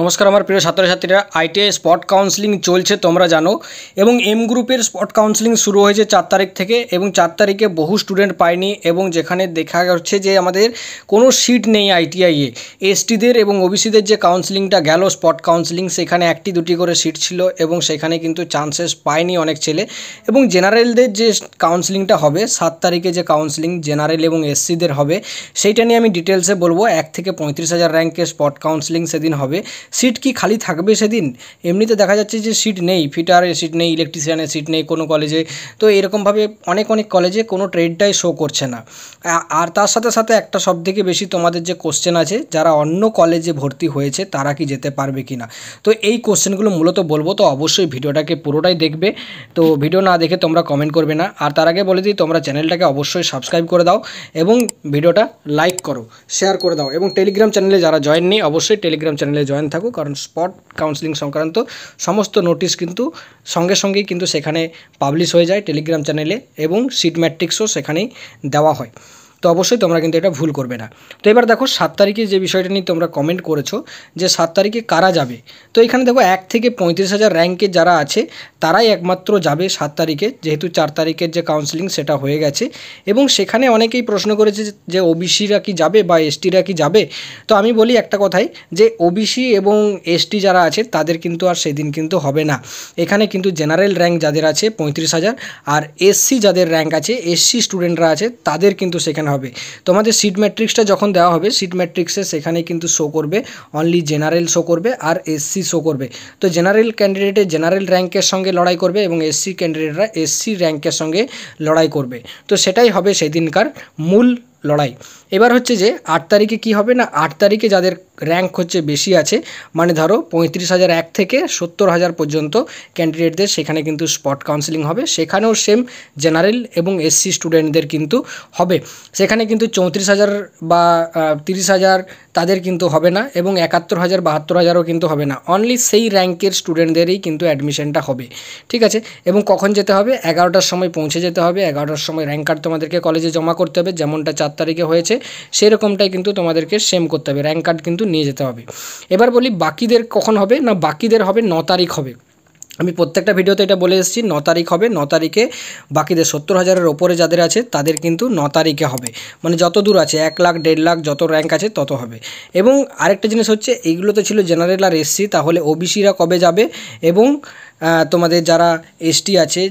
নমস্কার আমার প্রিয় ছাত্রছাত্রীরা আইটিআই স্পট কাউন্সিলিং চলছে তোমরা জানো এবং এম গ্রুপের স্পট কাউন্সিলিং শুরু হয়েছে চার তারিখ থেকে এবং চার তারিখে বহু স্টুডেন্ট পায়নি এবং যেখানে দেখা যাচ্ছে যে আমাদের কোনো সিট নেই আইটিআইয়ে এসটিদের এবং ওবিসিদের যে কাউন্সিলিংটা গেল স্পট কাউন্সিলিং সেখানে একটি দুটি করে সিট ছিল এবং সেখানে কিন্তু চান্সেস পায়নি অনেক ছেলে এবং জেনারেলদের যে কাউন্সিলিংটা হবে সাত তারিখে যে কাউন্সিলিং জেনারেল এবং এসসিদের হবে সেইটা নিয়ে আমি ডিটেলসে বলবো এক থেকে পঁয়ত্রিশ হাজার র্যাঙ্কের স্পট কাউন্সিলিং সেদিন হবে সিট কি খালি থাকবে সেদিন এমনিতে দেখা যাচ্ছে যে সিট নেই ফিটারের সিট নেই ইলেকট্রিশিয়ানের সিট নেই কোনো কলেজে তো এরকমভাবে অনেক অনেক কলেজে কোনো ট্রেডটাই শো করছে না আর তার সাথে সাথে একটা সব থেকে বেশি তোমাদের যে কোশ্চেন আছে যারা অন্য কলেজে ভর্তি হয়েছে তারা কি যেতে পারবে কি না তো এই কোশ্চেনগুলো মূলত বলবো তো অবশ্যই ভিডিওটাকে পুরোটাই দেখবে তো ভিডিও না দেখে তোমরা কমেন্ট করবে না আর তার আগে বলে দিই তোমরা চ্যানেলটাকে অবশ্যই সাবস্ক্রাইব করে দাও এবং ভিডিওটা লাইক করো শেয়ার করে দাও এবং টেলিগ্রাম চ্যানেলে যারা জয়েন নেই অবশ্যই টেলিগ্রাম চ্যানেলে জয়েন সাবধান থাকুক কারণ স্পট কাউন্সিলিং সংক্রান্ত সমস্ত নোটিশ কিন্তু সঙ্গে সঙ্গেই কিন্তু সেখানে পাবলিশ হয়ে যায় টেলিগ্রাম চ্যানেলে এবং সিট ম্যাট্রিক্সও সেখানেই দেওয়া হয় তো অবশ্যই তোমরা কিন্তু এটা ভুল করবে না তো এবার দেখো সাত তারিখে যে বিষয়টা নিয়ে তোমরা কমেন্ট করেছো যে সাত তারিখে কারা যাবে তো এখানে দেখো এক থেকে পঁয়ত্রিশ হাজার র্যাঙ্কে যারা আছে তারাই একমাত্র যাবে সাত তারিখে যেহেতু চার তারিখের যে কাউন্সিলিং সেটা হয়ে গেছে এবং সেখানে অনেকেই প্রশ্ন করেছে যে ওবিসিরা কি যাবে বা এসটিরা কি যাবে তো আমি বলি একটা কথাই যে ওবিসি এবং এসটি যারা আছে তাদের কিন্তু আর সেদিন কিন্তু হবে না এখানে কিন্তু জেনারেল র্যাঙ্ক যাদের আছে পঁয়ত্রিশ হাজার আর এসসি যাদের র্যাঙ্ক আছে এসসি স্টুডেন্টরা আছে তাদের কিন্তু সেখানে কোশ্চেন হবে তোমাদের সিট ম্যাট্রিক্সটা যখন দেওয়া হবে সিট ম্যাট্রিক্সে সেখানে কিন্তু শো করবে অনলি জেনারেল শো করবে আর এসসি শো করবে তো জেনারেল ক্যান্ডিডেটে জেনারেল র্যাঙ্কের সঙ্গে লড়াই করবে এবং এসসি ক্যান্ডিডেটরা এসসি র্যাঙ্কের সঙ্গে লড়াই করবে তো সেটাই হবে সেদিনকার মূল লড়াই এবার হচ্ছে যে আট তারিখে কি হবে না আট তারিখে যাদের র্যাঙ্ক হচ্ছে বেশি আছে মানে ধরো পঁয়ত্রিশ হাজার এক থেকে সত্তর হাজার পর্যন্ত ক্যান্ডিডেটদের সেখানে কিন্তু স্পট কাউন্সিলিং হবে সেখানেও সেম জেনারেল এবং এসসি স্টুডেন্টদের কিন্তু হবে সেখানে কিন্তু চৌত্রিশ হাজার বা তিরিশ হাজার তাদের কিন্তু হবে না এবং একাত্তর হাজার বাহাত্তর হাজারও কিন্তু হবে না অনলি সেই র্যাঙ্কের স্টুডেন্টদেরই কিন্তু অ্যাডমিশনটা হবে ঠিক আছে এবং কখন যেতে হবে এগারোটার সময় পৌঁছে যেতে হবে এগারোটার সময় র্যাঙ্ক কার্ড তোমাদেরকে কলেজে জমা করতে হবে যেমনটা চার তারিখে হয়েছে সেরকমটাই কিন্তু তোমাদেরকে সেম করতে হবে র্যাঙ্ক কার্ড কিন্তু নিয়ে যেতে হবে এবার বলি বাকিদের কখন হবে না বাকিদের হবে ন তারিখ হবে আমি প্রত্যেকটা ভিডিওতে এটা বলে এসেছি ন তারিখ হবে ন তারিখে বাকিদের সত্তর হাজারের ওপরে যাদের আছে তাদের কিন্তু ন তারিখে হবে মানে যত দূর আছে এক লাখ দেড় লাখ যত র্যাঙ্ক আছে তত হবে এবং আরেকটা জিনিস হচ্ছে এইগুলো তো ছিল জেনারেল আর এসসি তাহলে ওবিসিরা কবে যাবে এবং তোমাদের যারা এসটি আছে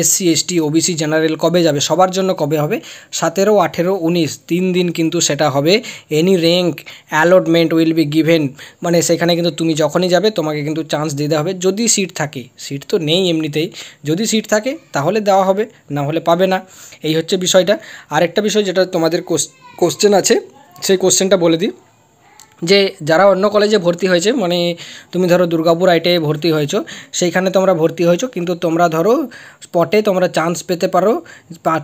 এসসি এসটি ওবিসি জেনারেল কবে যাবে সবার জন্য কবে হবে সতেরো আঠেরো উনিশ তিন দিন কিন্তু সেটা হবে any rank allotment will be given মানে সেখানে কিন্তু তুমি যখনই যাবে তোমাকে কিন্তু চান্স দিতে হবে যদি সিট থাকে সিট তো নেই এমনিতেই যদি সিট থাকে তাহলে দেওয়া হবে না হলে পাবে না এই হচ্ছে বিষয়টা আরেকটা বিষয় যেটা তোমাদের কোশ্চেন আছে সেই কোশ্চেনটা বলে দিই যে যারা অন্য কলেজে ভর্তি হয়েছে মানে তুমি ধরো দুর্গাপুর আইটিআই ভর্তি হয়েছো সেইখানে তোমরা ভর্তি হয়েছো কিন্তু তোমরা ধরো স্পটে তোমরা চান্স পেতে পারো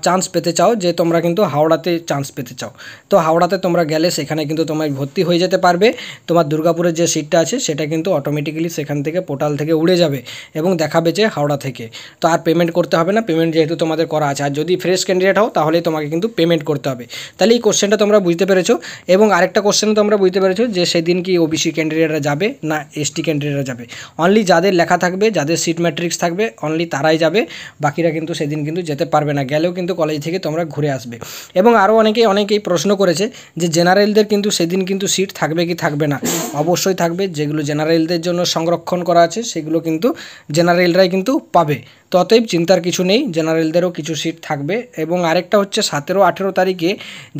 চান্স পেতে চাও যে তোমরা কিন্তু হাওড়াতে চান্স পেতে চাও তো হাওড়াতে তোমরা গেলে সেখানে কিন্তু তোমার ভর্তি হয়ে যেতে পারবে তোমার দুর্গাপুরের যে সিটটা আছে সেটা কিন্তু অটোমেটিক্যালি সেখান থেকে পোর্টাল থেকে উড়ে যাবে এবং দেখাবে যে হাওড়া থেকে তো আর পেমেন্ট করতে হবে না পেমেন্ট যেহেতু তোমাদের করা আছে আর যদি ফ্রেশ ক্যান্ডিডেট হও তাহলে তোমাকে কিন্তু পেমেন্ট করতে হবে তাহলে এই কোশ্চেনটা তোমরা বুঝতে পেরেছো এবং আরেকটা কোশ্চেন তোমরা বুঝতে পেরেছো যে সেদিন কি ওবিসি ক্যান্ডিডেটরা যাবে না এসটি ক্যান্ডিডেটরা যাবে অনলি যাদের লেখা থাকবে যাদের সিট ম্যাট্রিক্স থাকবে অনলি তারাই যাবে বাকিরা কিন্তু সেদিন কিন্তু যেতে পারবে না গেলেও কিন্তু কলেজ থেকে তোমরা ঘুরে আসবে এবং আরও অনেকেই অনেকেই প্রশ্ন করেছে যে জেনারেলদের কিন্তু সেদিন কিন্তু সিট থাকবে কি থাকবে না অবশ্যই থাকবে যেগুলো জেনারেলদের জন্য সংরক্ষণ করা আছে সেগুলো কিন্তু জেনারেলরাই কিন্তু পাবে ততএব চিন্তার কিছু নেই জেনারেলদেরও কিছু সিট থাকবে এবং আরেকটা হচ্ছে সতেরো আঠেরো তারিখে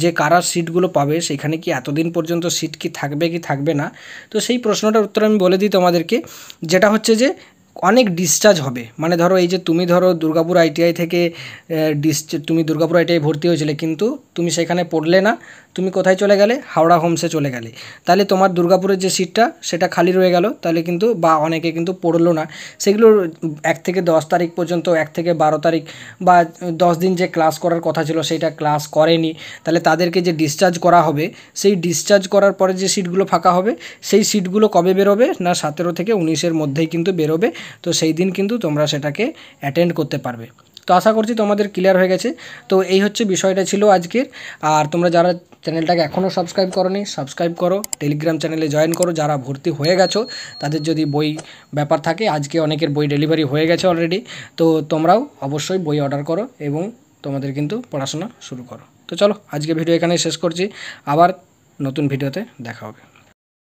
যে কারা সিটগুলো পাবে সেখানে কি এতদিন পর্যন্ত সিট কি থাকবে থাকবে কি থাকবে না তো সেই প্রশ্নটার উত্তর আমি বলে দিই তোমাদেরকে যেটা হচ্ছে যে অনেক ডিসচার্জ হবে মানে ধরো এই যে তুমি ধরো দুর্গাপুর আইটিআই থেকে ডিস তুমি দুর্গাপুর আইটিআই ভর্তি হয়েছিলে কিন্তু তুমি সেখানে পড়লে না তুমি কোথায় চলে গেলে হাওড়া হোমসে চলে গেলে তাহলে তোমার দুর্গাপুরের যে সিটটা সেটা খালি রয়ে গেল তাহলে কিন্তু বা অনেকে কিন্তু পড়লো না সেগুলো এক থেকে দশ তারিখ পর্যন্ত এক থেকে বারো তারিখ বা দশ দিন যে ক্লাস করার কথা ছিল সেটা ক্লাস করেনি তাহলে তাদেরকে যে ডিসচার্জ করা হবে সেই ডিসচার্জ করার পরে যে সিটগুলো ফাঁকা হবে সেই সিটগুলো কবে বেরোবে না সতেরো থেকে উনিশের মধ্যেই কিন্তু বেরোবে তো সেই দিন কিন্তু তোমরা সেটাকে অ্যাটেন্ড করতে পারবে তো আশা করছি তোমাদের ক্লিয়ার হয়ে গেছে তো এই হচ্ছে বিষয়টা ছিল আজকের আর তোমরা যারা চ্যানেলটাকে এখনও সাবস্ক্রাইব করনি সাবস্ক্রাইব করো টেলিগ্রাম চ্যানেলে জয়েন করো যারা ভর্তি হয়ে গেছো তাদের যদি বই ব্যাপার থাকে আজকে অনেকের বই ডেলিভারি হয়ে গেছে অলরেডি তো তোমরাও অবশ্যই বই অর্ডার করো এবং তোমাদের কিন্তু পড়াশোনা শুরু করো তো চলো আজকে ভিডিও এখানেই শেষ করছি আবার নতুন ভিডিওতে দেখা হবে